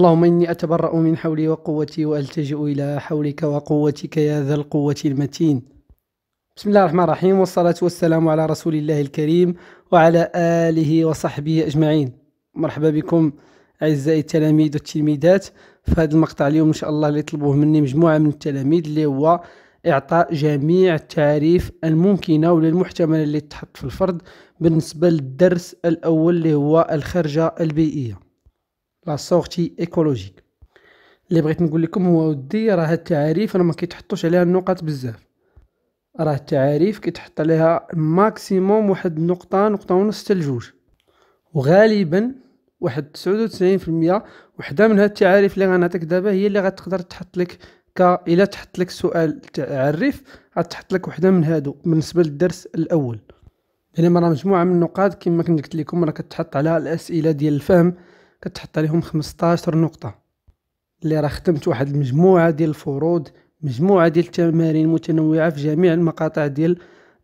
اللهم إني أتبرأ من حولي وقوتي وألتجئ إلى حولك وقوتك يا ذا القوة المتين بسم الله الرحمن الرحيم والصلاة والسلام على رسول الله الكريم وعلى آله وصحبه أجمعين مرحبا بكم أعزائي التلاميذ والتلميذات في هذا المقطع اليوم إن شاء الله اللي طلبوه مني مجموعة من التلاميذ اللي هو إعطاء جميع التعاريف الممكنة ولا المحتملة اللي تحط في الفرد بالنسبة للدرس الأول اللي هو الخرجة البيئية لا سورتي ايكولوجيك اللي بغيت نقول لكم هو ودي راه هاد التعاريف راه ما كيتحطوش عليها النقط بزاف راه التعاريف كيتحط عليها ماكسيموم واحد النقطه نقطه ونص حتى لجوج وغالبا واحد 99% وحده من هاد التعاريف اللي غنعطيك دابا هي اللي غتقدر تحط لك ك الا تحط لك سؤال تعريف غتحط لك وحده من هادو بالنسبه للدرس الاول بينما يعني راه مجموعه من النقاط كما كنت قلت لكم راه كتحط على الاسئله ديال الفهم كتحط عليهم 15 نقطه اللي راه خدمت واحد المجموعه ديال الفروض مجموعه ديال التمارين متنوعه في جميع المقاطع ديال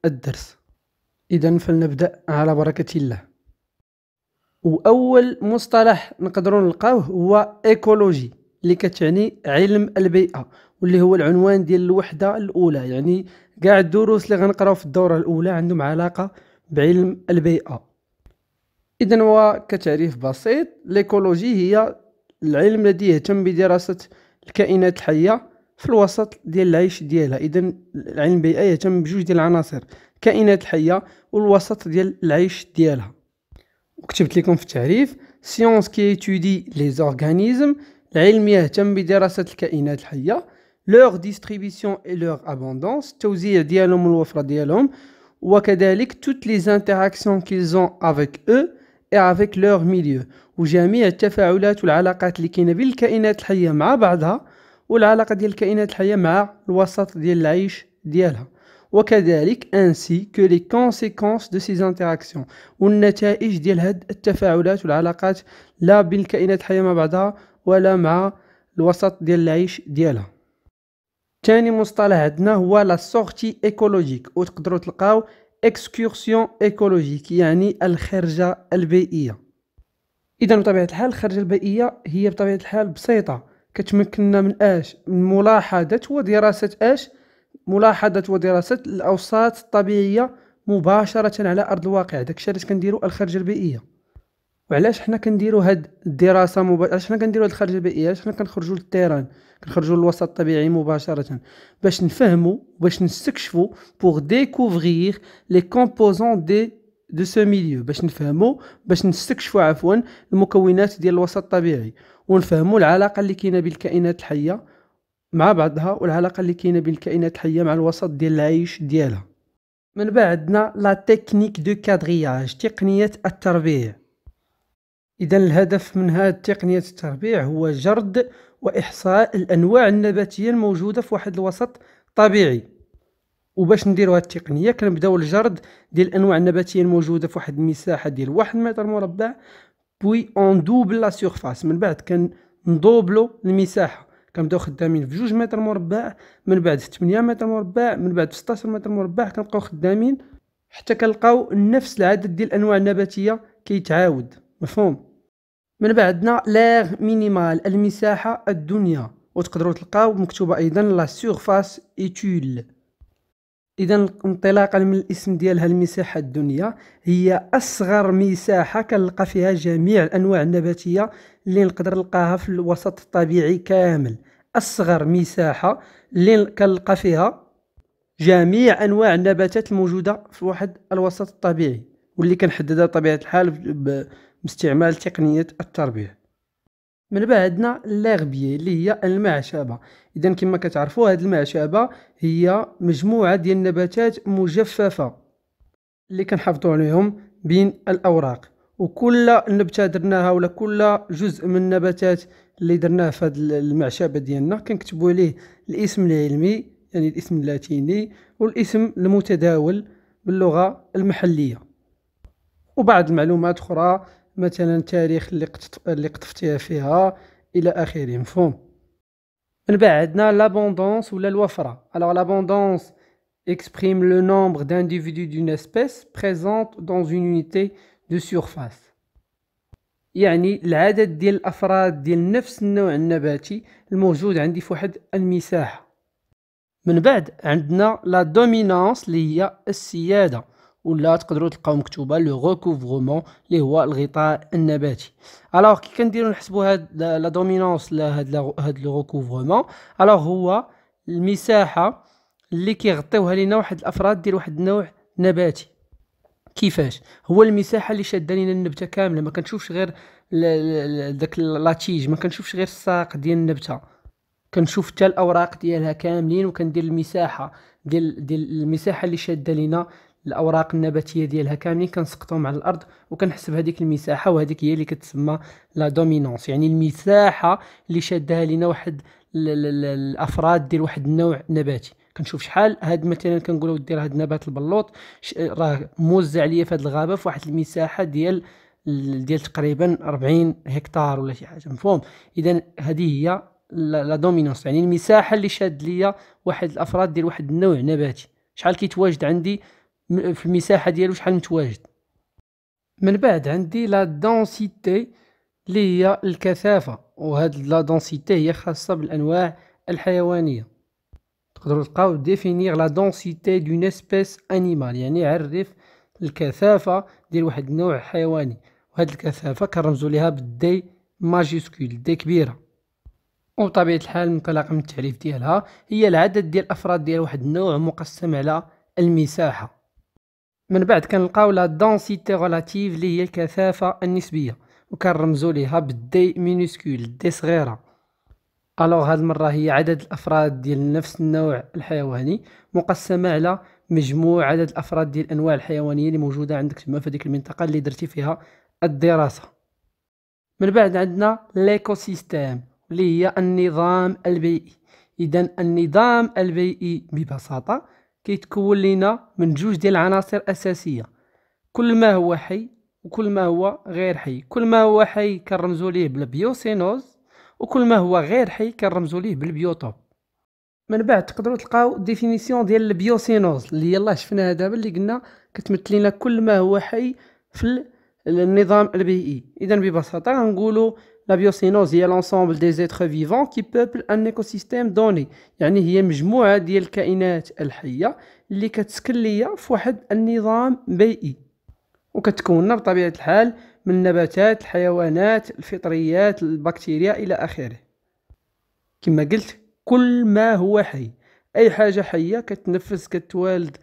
الدرس اذا فلنبدا على بركه الله واول مصطلح نقدروا نلقاوه هو ايكولوجي اللي كتعني علم البيئه واللي هو العنوان ديال الوحده الاولى يعني كاع الدروس اللي غنقراو في الدوره الاولى عندهم علاقه بعلم البيئه اذا وكتعريف بسيط ليكولوجي هي العلم الذي يهتم بدراسه الكائنات الحيه في الوسط ديال العيش ديالها اذا العلم البيئي يهتم بجوج ديال العناصر الكائنات الحيه والوسط ديال العيش ديالها وكتبت لكم في التعريف سيونس كي ايتودي لي زورغانيزم العلم يهتم بدراسه الكائنات الحيه لوغ ديستريبيسيون اي لوغ ابوندونس التوزيع ديالهم والوفره ديالهم وكذلك توت لي انتراكسيون كيلز افيك او افيك لوغ ميليو وجميع التفاعلات والعلاقات اللي كاينه بين الكائنات الحيه مع بعضها والعلاقه ديال الكائنات الحيه مع الوسط ديال العيش ديالها وكذلك انسي كو لي كونسيكونس دو سي انتراكسيون والنتائج ديال هاد التفاعلات والعلاقات لا بين الكائنات الحيه مع بعضها ولا مع الوسط ديال العيش ديالها تاني مصطلح عندنا هو لا سورتي ايكولوجيك وتقدروا تلقاو اكسكورسيون ايكولوجيك يعني الخرجه البيئيه اذا بطبيعه الحال الخرجه البيئيه هي بطبيعه الحال بسيطه كتمكننا من اش من ملاحظه ودراسه اش ملاحظه ودراسه الاوساط الطبيعيه مباشره على ارض الواقع داكشي علاش كنديروا الخرجه البيئيه وعلاش حنا كنديروا هاد الدراسه مباشره علاش حنا كنديروا هاد الخرجه البيئيه علاش حنا كنخرجوا للتيران كنخرجوا للوسط الطبيعي مباشره باش نفهموا باش نستكشفوا بوغ ديكوفغيغ لي كومبوزون دي دو سو ميليو باش نفهموا باش نستكشفوا عفوا المكونات ديال الوسط الطبيعي ونفهموا العلاقه اللي كاينه بين الكائنات الحيه مع بعضها والعلاقه اللي كاينه بين الكائنات الحيه مع الوسط ديال العيش ديالها من بعدنا لا تكنيك دو كادرياج تقنيه التربيع إذا الهدف من هذه تقنية التربيع هو جرد وإحصاء الأنواع النباتية الموجودة في واحد الوسط طبيعي وباش نديروا هذه التقنية كنبداو الجرد ديال الأنواع النباتية الموجودة في واحد المساحة ديال واحد متر مربع بوي اون دوبل لا سيرفاس من بعد كندوبلو المساحة كنبداو خدامين في جوج متر مربع من بعد في 8 متر مربع من بعد في 16 متر مربع كنبقاو خدامين حتى كنلقاو نفس العدد ديال الانواع النباتيه كيتعاود مفهوم من بعدنا لاغ مينيمال المساحة الدنيا وتقدروا تلقاو مكتوبة أيضا لا سيرفاس ايتول إذا انطلاقا من الاسم ديالها المساحة الدنيا هي أصغر مساحة كنلقى فيها جميع الأنواع النباتية اللي نقدر نلقاها في الوسط الطبيعي كامل أصغر مساحة اللي كنلقى فيها جميع أنواع النباتات الموجودة في واحد الوسط الطبيعي واللي كنحددها بطبيعة الحال باستعمال تقنية التربية من بعدنا لاغبيي اللي هي المعشبة اذا كما كتعرفوا هذه المعشبة هي مجموعة ديال النباتات مجففة اللي كنحافظوا عليهم بين الاوراق وكل نبته درناها ولا كل جزء من النباتات اللي درناه في هذه المعشبه ديالنا كنكتبوا عليه الاسم العلمي يعني الاسم اللاتيني والاسم المتداول باللغه المحليه وبعض المعلومات اخرى مثلا تاريخ اللي قطف اللي قطفتيها فيها الى اخره مفهوم من بعد عندنا لابوندونس ولا الوفره الوغ لابوندونس exprime le nombre d'individus d'une espèce présente dans une unité de surface يعني العدد ديال الافراد ديال نفس النوع النباتي الموجود عندي في واحد المساحه من بعد عندنا لا دومينانس اللي هي السياده ولا تقدروا تلقاو مكتوبه لو ريكوفرمون اللي هو الغطاء النباتي الوغ كي كنديروا نحسبوا هاد لا دومينونس لهاد هاد لو ريكوفرمون الوغ هو المساحه اللي كيغطيوها لينا واحد الافراد ديال واحد النوع نباتي كيفاش هو المساحه اللي شاده لينا النبته كامله ما كنشوفش غير داك لاتيج ما كنشوفش غير الساق ديال النبته كنشوف حتى الاوراق ديالها كاملين وكندير المساحه ديال ديال المساحه اللي شاده لينا الاوراق النباتيه ديالها كاملين كنسقطهم على الارض وكنحسب هذيك المساحه وهذيك هي اللي كتسمى لا دومينونس يعني المساحه اللي شادها لينا واحد الافراد ديال واحد النوع نباتي كنشوف شحال هاد مثلا كنقولوا دير هاد نبات البلوط راه موزع عليا في هاد الغابه في واحد المساحه ديال ديال تقريبا 40 هكتار ولا شي حاجه مفهوم اذا هذه هي لا دومينونس يعني المساحه اللي شاد ليا واحد الافراد ديال واحد النوع نباتي شحال كيتواجد عندي في المساحه ديالو شحال متواجد من بعد عندي لا دونسيتي اللي هي الكثافه وهاد لا دونسيتي هي خاصه بالانواع الحيوانيه تقدروا تلقاو ديفينير لا دونسيتي دون اسبيس انيمال يعني عرف الكثافه ديال واحد النوع حيواني وهاد الكثافه كنرمزوا ليها بالدي ماجيسكول دي كبيره وطبيعة الحال منطلقا من التعريف ديالها هي العدد ديال الافراد ديال واحد النوع مقسم على المساحه من بعد كنلقاو لا دونسيتي غولاتيف اللي هي الكثافه النسبيه وكنرمزو ليها بالدي مينوسكول دي صغيره الوغ هاد المره هي عدد الافراد ديال نفس النوع الحيواني مقسمه على مجموع عدد الافراد ديال الانواع الحيوانيه اللي موجوده عندك تما في ديك المنطقه اللي درتي فيها الدراسه من بعد عندنا ليكوسيستيم اللي هي النظام البيئي اذا النظام البيئي ببساطه كيتكون لينا من جوج ديال العناصر اساسيه كل ما هو حي وكل ما هو غير حي كل ما هو حي كنرمزو ليه بالبيوسينوز وكل ما هو غير حي كنرمزو ليه بالبيوتوب من بعد تقدروا تلقاو ديفينيسيون ديال البيوسينوز اللي يلاه شفناها دابا اللي قلنا كتمثل لنا كل ما هو حي في النظام البيئي e. اذا ببساطه غنقولوا La biocénose هي لونسومبل des êtres vivants qui peuplent un écosystème donné يعني هي مجموعة ديال الكائنات الحية اللي كتسكن ليا فواحد النظام بيئي وكتكون لنا بطبيعة الحال من النباتات الحيوانات الفطريات البكتيريا إلى آخره كما قلت كل ما هو حي أي حاجة حية كتنفس كتوالد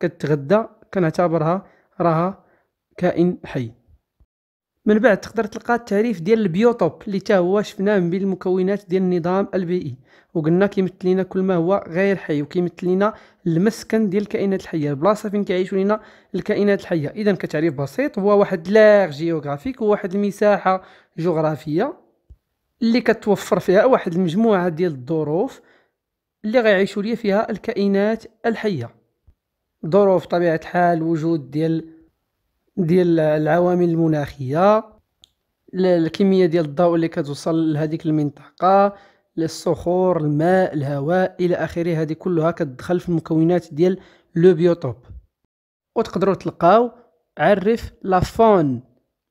كتغذى كنعتبرها راها كائن حي من بعد تقدر تلقى التعريف ديال البيوتوب اللي تا هو شفناه من بين المكونات ديال النظام البيئي e. وقلنا كيمثل لنا كل ما هو غير حي وكيمثل لنا المسكن ديال الكائنات الحيه البلاصه فين كيعيشوا لنا الكائنات الحيه اذا كتعريف بسيط هو واحد لاغ جيوغرافيك هو واحد المساحه جغرافيه اللي كتوفر فيها واحد المجموعه ديال الظروف اللي غيعيشوا لي فيها الكائنات الحيه ظروف طبيعه الحال وجود ديال ديال العوامل المناخيه الكميه ديال الضوء اللي كتوصل لهذيك المنطقه الصخور الماء الهواء الى اخره هذه كلها كتدخل في المكونات ديال لو بيوتوب وتقدروا تلقاو عرف لافون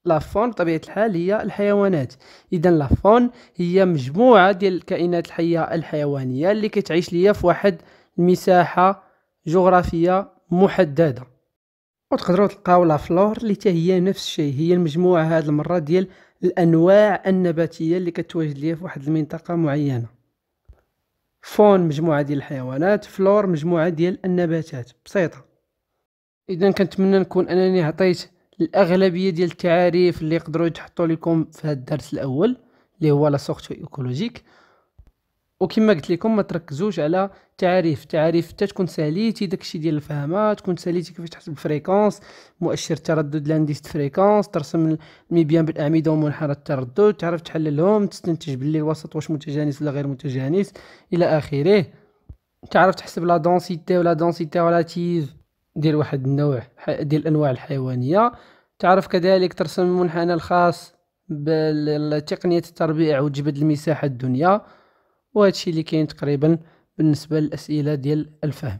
لافون بطبيعه الحال هي الحيوانات اذا لافون هي مجموعه ديال الكائنات الحيه الحيوانيه اللي كتعيش ليا في واحد المساحه جغرافيه محدده وتقدروا تلقاو لا فلور اللي حتى هي نفس الشيء هي المجموعه هاد المره ديال الانواع النباتيه اللي كتواجد ليا في واحد المنطقه معينه فون مجموعه ديال الحيوانات فلور مجموعه ديال النباتات بسيطه اذا كنتمنى نكون انني عطيت الاغلبيه ديال التعاريف اللي يقدروا يتحطوا لكم في هذا الدرس الاول اللي هو لا سورتو ايكولوجيك وكما قلت لكم ما تركزوش على تعريف تعريف حتى تكون ساليتي داكشي ديال الفهمه تكون ساليتي كيفاش تحسب الفريكونس مؤشر تردد لانديست فريكونس ترسم بيان بالاعمده ومنحنى التردد تعرف تحللهم تستنتج باللي الوسط واش متجانس ولا غير متجانس الى اخره تعرف تحسب لا دونسيتي ولا دونسيتي ريلاتيف ديال واحد النوع ديال الانواع الحيوانيه تعرف كذلك ترسم المنحنى الخاص بالتقنيه التربيع وجبد المساحه الدنيا وهادشي اللي كاين تقريبا بالنسبه للاسئله ديال الفهم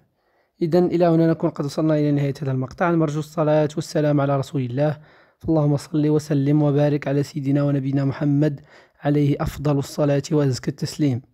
اذا الى هنا نكون قد وصلنا الى نهايه هذا المقطع نرجو الصلاه والسلام على رسول الله اللهم صل وسلم وبارك على سيدنا ونبينا محمد عليه افضل الصلاه وازكى التسليم